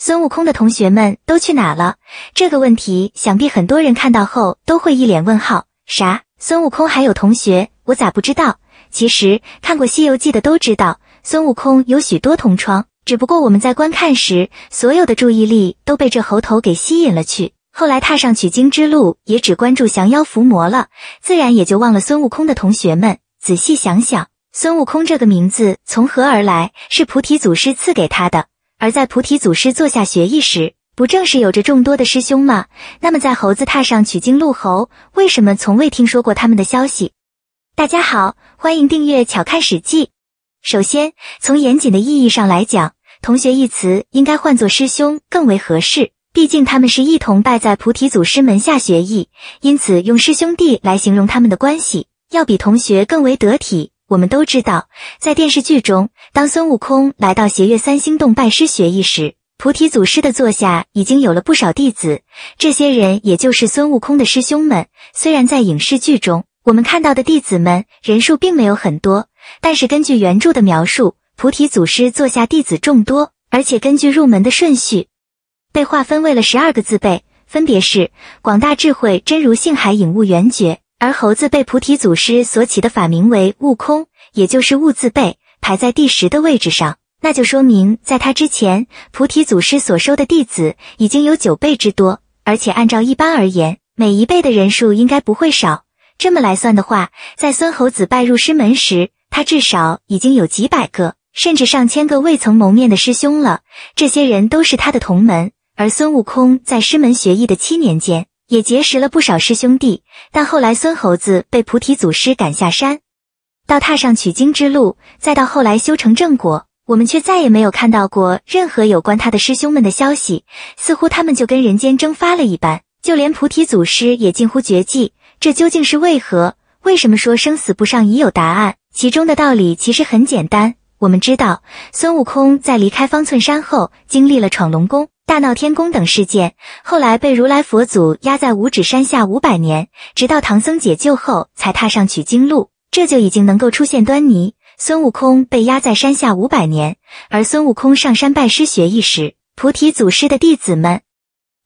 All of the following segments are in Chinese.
孙悟空的同学们都去哪了？这个问题想必很多人看到后都会一脸问号。啥？孙悟空还有同学？我咋不知道？其实看过《西游记》的都知道，孙悟空有许多同窗，只不过我们在观看时，所有的注意力都被这猴头给吸引了去。后来踏上取经之路，也只关注降妖伏魔了，自然也就忘了孙悟空的同学们。仔细想想，孙悟空这个名字从何而来？是菩提祖师赐给他的。而在菩提祖师坐下学艺时，不正是有着众多的师兄吗？那么在猴子踏上取经路后，为什么从未听说过他们的消息？大家好，欢迎订阅巧看史记。首先，从严谨的意义上来讲，同学一词应该换作师兄更为合适，毕竟他们是一同拜在菩提祖师门下学艺，因此用师兄弟来形容他们的关系，要比同学更为得体。我们都知道，在电视剧中，当孙悟空来到斜月三星洞拜师学艺时，菩提祖师的座下已经有了不少弟子。这些人也就是孙悟空的师兄们。虽然在影视剧中，我们看到的弟子们人数并没有很多，但是根据原著的描述，菩提祖师座下弟子众多，而且根据入门的顺序，被划分为了十二个字辈，分别是广大智慧真如性海影悟圆觉。而猴子被菩提祖师所起的法名为悟空，也就是悟字辈，排在第十的位置上。那就说明，在他之前，菩提祖师所收的弟子已经有九辈之多。而且按照一般而言，每一辈的人数应该不会少。这么来算的话，在孙猴子拜入师门时，他至少已经有几百个，甚至上千个未曾谋面的师兄了。这些人都是他的同门。而孙悟空在师门学艺的七年间，也结识了不少师兄弟，但后来孙猴子被菩提祖师赶下山，到踏上取经之路，再到后来修成正果，我们却再也没有看到过任何有关他的师兄们的消息，似乎他们就跟人间蒸发了一般。就连菩提祖师也近乎绝迹，这究竟是为何？为什么说生死簿上已有答案？其中的道理其实很简单，我们知道孙悟空在离开方寸山后，经历了闯龙宫。大闹天宫等事件，后来被如来佛祖压在五指山下五百年，直到唐僧解救后才踏上取经路。这就已经能够出现端倪。孙悟空被压在山下五百年，而孙悟空上山拜师学艺时，菩提祖师的弟子们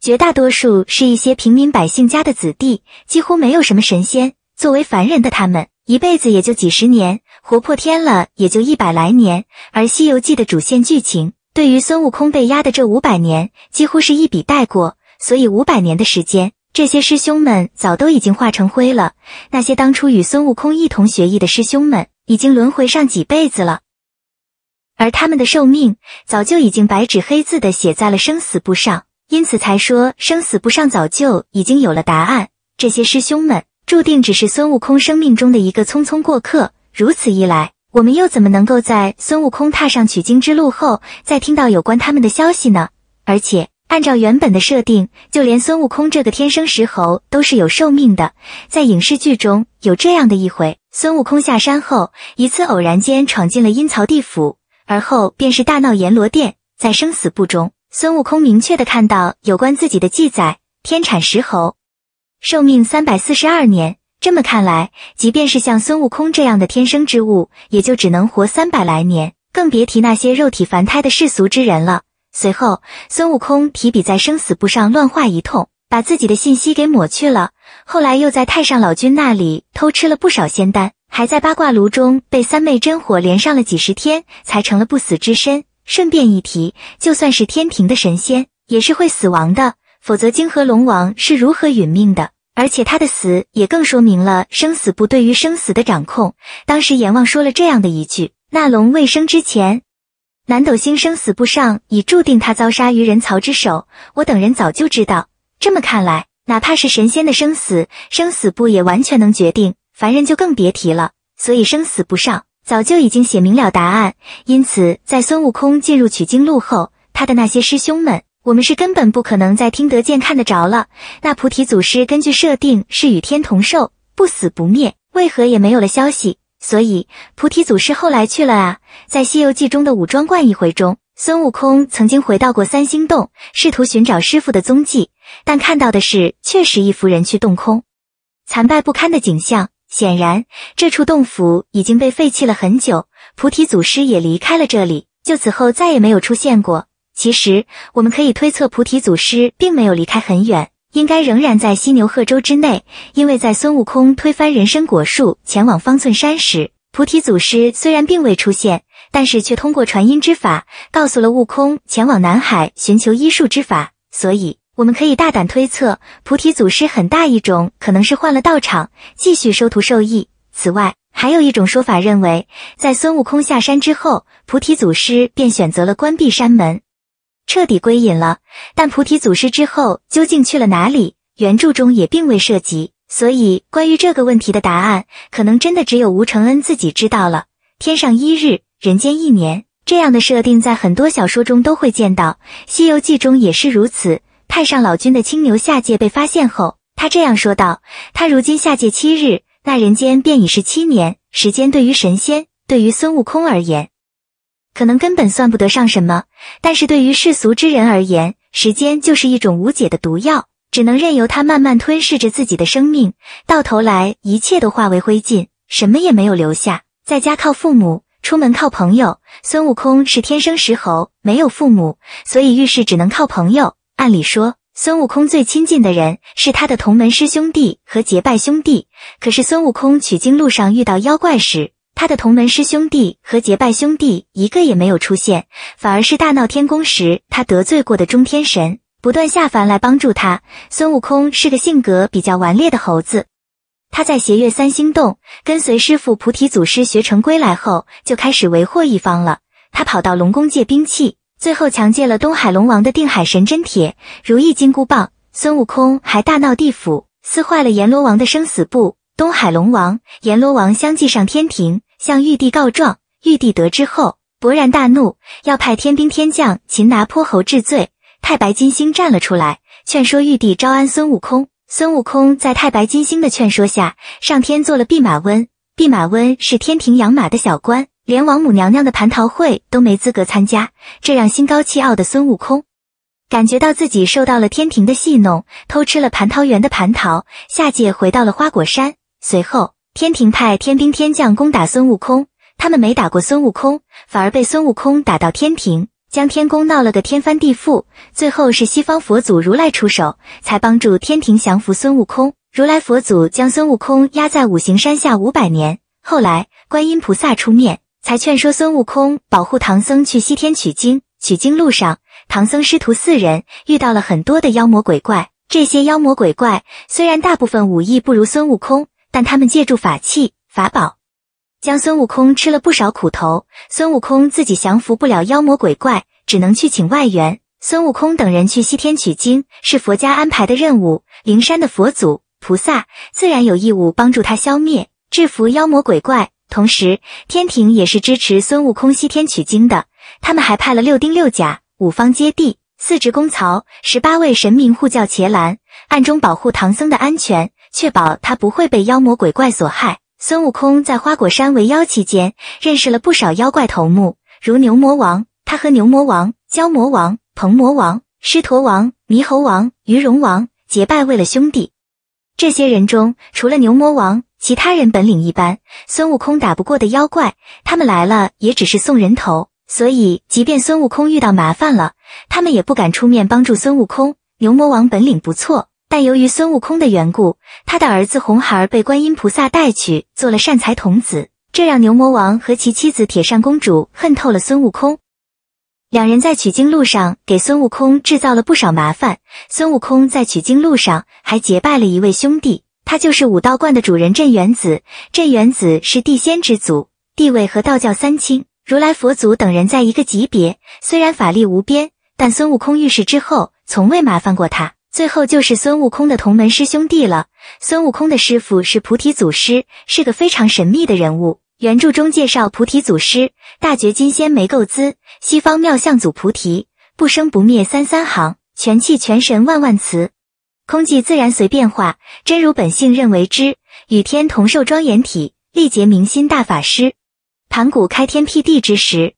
绝大多数是一些平民百姓家的子弟，几乎没有什么神仙。作为凡人的他们，一辈子也就几十年，活破天了也就一百来年。而《西游记》的主线剧情。对于孙悟空被压的这五百年，几乎是一笔带过，所以五百年的时间，这些师兄们早都已经化成灰了。那些当初与孙悟空一同学艺的师兄们，已经轮回上几辈子了，而他们的寿命早就已经白纸黑字的写在了生死簿上，因此才说生死簿上早就已经有了答案。这些师兄们注定只是孙悟空生命中的一个匆匆过客。如此一来。我们又怎么能够在孙悟空踏上取经之路后，再听到有关他们的消息呢？而且，按照原本的设定，就连孙悟空这个天生石猴都是有寿命的。在影视剧中有这样的一回，孙悟空下山后，一次偶然间闯进了阴曹地府，而后便是大闹阎罗殿。在生死簿中，孙悟空明确的看到有关自己的记载：天产石猴，寿命三百四十二年。这么看来，即便是像孙悟空这样的天生之物，也就只能活三百来年，更别提那些肉体凡胎的世俗之人了。随后，孙悟空提笔在生死簿上乱画一通，把自己的信息给抹去了。后来又在太上老君那里偷吃了不少仙丹，还在八卦炉中被三昧真火连上了几十天，才成了不死之身。顺便一提，就算是天庭的神仙，也是会死亡的，否则泾河龙王是如何殒命的？而且他的死也更说明了生死簿对于生死的掌控。当时阎王说了这样的一句：“那龙未生之前，南斗星生死簿上已注定他遭杀于人曹之手。我等人早就知道。”这么看来，哪怕是神仙的生死，生死簿也完全能决定；凡人就更别提了。所以生死簿上早就已经写明了答案。因此，在孙悟空进入取经路后，他的那些师兄们。我们是根本不可能再听得见、看得着了。那菩提祖师根据设定是与天同寿，不死不灭，为何也没有了消息？所以菩提祖师后来去了啊，在《西游记》中的五庄观一回中，孙悟空曾经回到过三星洞，试图寻找师傅的踪迹，但看到的是确实一幅人去洞空、残败不堪的景象。显然，这处洞府已经被废弃了很久，菩提祖师也离开了这里，就此后再也没有出现过。其实，我们可以推测，菩提祖师并没有离开很远，应该仍然在犀牛贺州之内。因为在孙悟空推翻人参果树，前往方寸山时，菩提祖师虽然并未出现，但是却通过传音之法告诉了悟空前往南海寻求医术之法。所以，我们可以大胆推测，菩提祖师很大一种可能是换了道场，继续收徒授艺。此外，还有一种说法认为，在孙悟空下山之后，菩提祖师便选择了关闭山门。彻底归隐了，但菩提祖师之后究竟去了哪里？原著中也并未涉及，所以关于这个问题的答案，可能真的只有吴承恩自己知道了。天上一日，人间一年，这样的设定在很多小说中都会见到，《西游记》中也是如此。太上老君的青牛下界被发现后，他这样说道：“他如今下界七日，那人间便已是七年。时间对于神仙，对于孙悟空而言。”可能根本算不得上什么，但是对于世俗之人而言，时间就是一种无解的毒药，只能任由它慢慢吞噬着自己的生命，到头来一切都化为灰烬，什么也没有留下。在家靠父母，出门靠朋友。孙悟空是天生石猴，没有父母，所以遇事只能靠朋友。按理说，孙悟空最亲近的人是他的同门师兄弟和结拜兄弟，可是孙悟空取经路上遇到妖怪时。他的同门师兄弟和结拜兄弟一个也没有出现，反而是大闹天宫时他得罪过的中天神不断下凡来帮助他。孙悟空是个性格比较顽劣的猴子，他在斜月三星洞跟随师傅菩提祖师学成归来后就开始为祸一方了。他跑到龙宫借兵器，最后强借了东海龙王的定海神针铁如意金箍棒。孙悟空还大闹地府，撕坏了阎罗王的生死簿。东海龙王、阎罗王相继上天庭向玉帝告状，玉帝得知后勃然大怒，要派天兵天将擒拿泼猴治罪。太白金星站了出来，劝说玉帝招安孙悟空。孙悟空在太白金星的劝说下，上天做了弼马温。弼马温是天庭养马的小官，连王母娘娘的蟠桃会都没资格参加，这让心高气傲的孙悟空感觉到自己受到了天庭的戏弄，偷吃了蟠桃园的蟠桃，下界回到了花果山。随后，天庭派天兵天将攻打孙悟空，他们没打过孙悟空，反而被孙悟空打到天庭，将天宫闹了个天翻地覆。最后是西方佛祖如来出手，才帮助天庭降服孙悟空。如来佛祖将孙悟空压在五行山下五百年。后来，观音菩萨出面，才劝说孙悟空保护唐僧去西天取经。取经路上，唐僧师徒四人遇到了很多的妖魔鬼怪。这些妖魔鬼怪虽然大部分武艺不如孙悟空，但他们借助法器法宝，将孙悟空吃了不少苦头。孙悟空自己降服不了妖魔鬼怪，只能去请外援。孙悟空等人去西天取经是佛家安排的任务，灵山的佛祖菩萨自然有义务帮助他消灭、制服妖魔鬼怪。同时，天庭也是支持孙悟空西天取经的，他们还派了六丁六甲、五方揭谛、四执公曹、十八位神明护教，伽蓝，暗中保护唐僧的安全。确保他不会被妖魔鬼怪所害。孙悟空在花果山为妖期间，认识了不少妖怪头目，如牛魔王。他和牛魔王、蛟魔王、鹏魔王、狮驼王、猕猴王、鱼龙王结拜为了兄弟。这些人中，除了牛魔王，其他人本领一般。孙悟空打不过的妖怪，他们来了也只是送人头。所以，即便孙悟空遇到麻烦了，他们也不敢出面帮助孙悟空。牛魔王本领不错。但由于孙悟空的缘故，他的儿子红孩儿被观音菩萨带去做了善财童子，这让牛魔王和其妻子铁扇公主恨透了孙悟空。两人在取经路上给孙悟空制造了不少麻烦。孙悟空在取经路上还结拜了一位兄弟，他就是五道观的主人镇元子。镇元子是地仙之祖，地位和道教三清、如来佛祖等人在一个级别。虽然法力无边，但孙悟空遇事之后从未麻烦过他。最后就是孙悟空的同门师兄弟了。孙悟空的师傅是菩提祖师，是个非常神秘的人物。原著中介绍菩提祖师：大觉金仙没构资，西方妙相祖菩提，不生不灭三三行，全气全神万万慈，空寂自然随变化，真如本性任为之。与天同寿庄严体，历劫明心大法师。盘古开天辟地之时，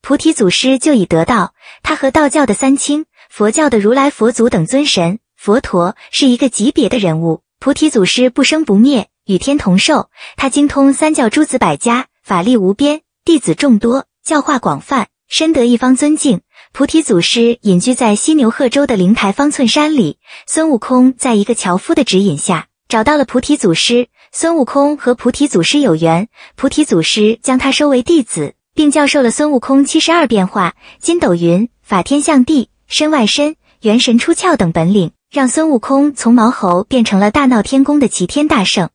菩提祖师就已得道。他和道教的三清。佛教的如来佛祖等尊神佛陀是一个级别的人物。菩提祖师不生不灭，与天同寿。他精通三教诸子百家，法力无边，弟子众多，教化广泛，深得一方尊敬。菩提祖师隐居在西牛贺州的灵台方寸山里。孙悟空在一个樵夫的指引下，找到了菩提祖师。孙悟空和菩提祖师有缘，菩提祖师将他收为弟子，并教授了孙悟空七十二变化、筋斗云、法天象地。身外身、元神出窍等本领，让孙悟空从毛猴变成了大闹天宫的齐天大圣。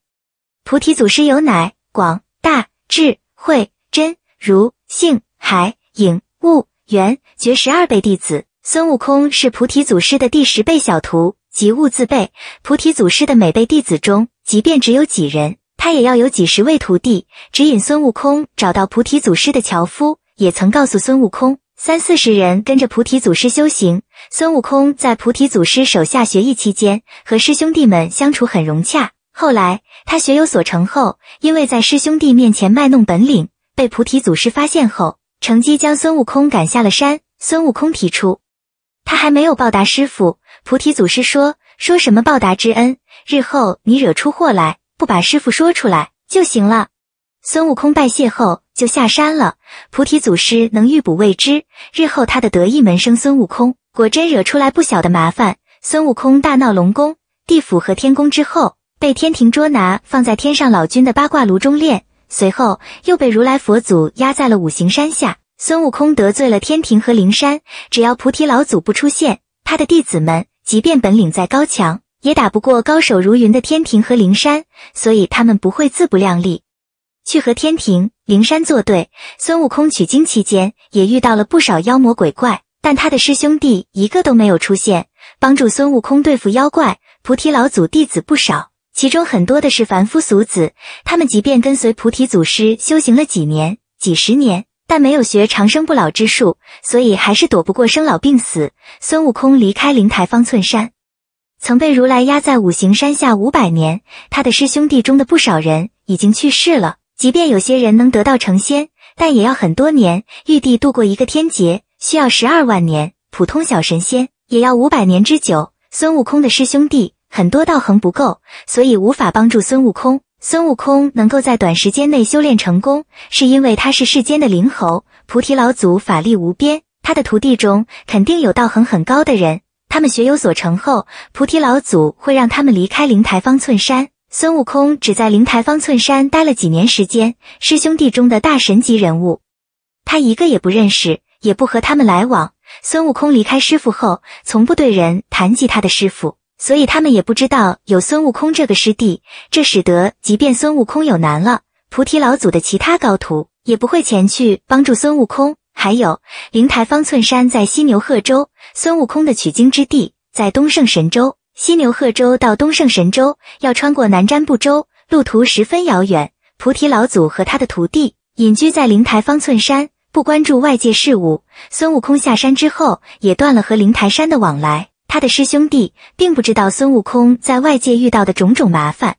菩提祖师有乃广大智慧真如性海影悟缘觉十二辈弟子，孙悟空是菩提祖师的第十辈小徒即悟字辈。菩提祖师的每辈弟子中，即便只有几人，他也要有几十位徒弟指引孙悟空找到菩提祖师的樵夫，也曾告诉孙悟空。三四十人跟着菩提祖师修行。孙悟空在菩提祖师手下学艺期间，和师兄弟们相处很融洽。后来他学有所成后，因为在师兄弟面前卖弄本领，被菩提祖师发现后，乘机将孙悟空赶下了山。孙悟空提出，他还没有报答师傅。菩提祖师说，说什么报答之恩，日后你惹出祸来，不把师傅说出来就行了。孙悟空拜谢后就下山了。菩提祖师能预卜未知，日后他的得意门生孙悟空果真惹出来不小的麻烦。孙悟空大闹龙宫、地府和天宫之后，被天庭捉拿，放在天上老君的八卦炉中炼。随后又被如来佛祖压在了五行山下。孙悟空得罪了天庭和灵山，只要菩提老祖不出现，他的弟子们即便本领再高强，也打不过高手如云的天庭和灵山，所以他们不会自不量力。去和天庭灵山作对。孙悟空取经期间也遇到了不少妖魔鬼怪，但他的师兄弟一个都没有出现帮助孙悟空对付妖怪。菩提老祖弟子不少，其中很多的是凡夫俗子。他们即便跟随菩提祖师修行了几年、几十年，但没有学长生不老之术，所以还是躲不过生老病死。孙悟空离开灵台方寸山，曾被如来压在五行山下五百年，他的师兄弟中的不少人已经去世了。即便有些人能得道成仙，但也要很多年。玉帝度过一个天劫需要十二万年，普通小神仙也要五百年之久。孙悟空的师兄弟很多道行不够，所以无法帮助孙悟空。孙悟空能够在短时间内修炼成功，是因为他是世间的灵猴，菩提老祖法力无边。他的徒弟中肯定有道行很高的人，他们学有所成后，菩提老祖会让他们离开灵台方寸山。孙悟空只在灵台方寸山待了几年时间，师兄弟中的大神级人物，他一个也不认识，也不和他们来往。孙悟空离开师傅后，从不对人谈及他的师傅，所以他们也不知道有孙悟空这个师弟。这使得即便孙悟空有难了，菩提老祖的其他高徒也不会前去帮助孙悟空。还有，灵台方寸山在西牛贺州，孙悟空的取经之地在东胜神州。西牛贺州到东胜神州要穿过南瞻部洲，路途十分遥远。菩提老祖和他的徒弟隐居在灵台方寸山，不关注外界事物。孙悟空下山之后，也断了和灵台山的往来。他的师兄弟并不知道孙悟空在外界遇到的种种麻烦，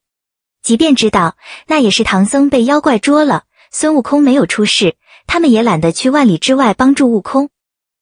即便知道，那也是唐僧被妖怪捉了，孙悟空没有出事，他们也懒得去万里之外帮助悟空。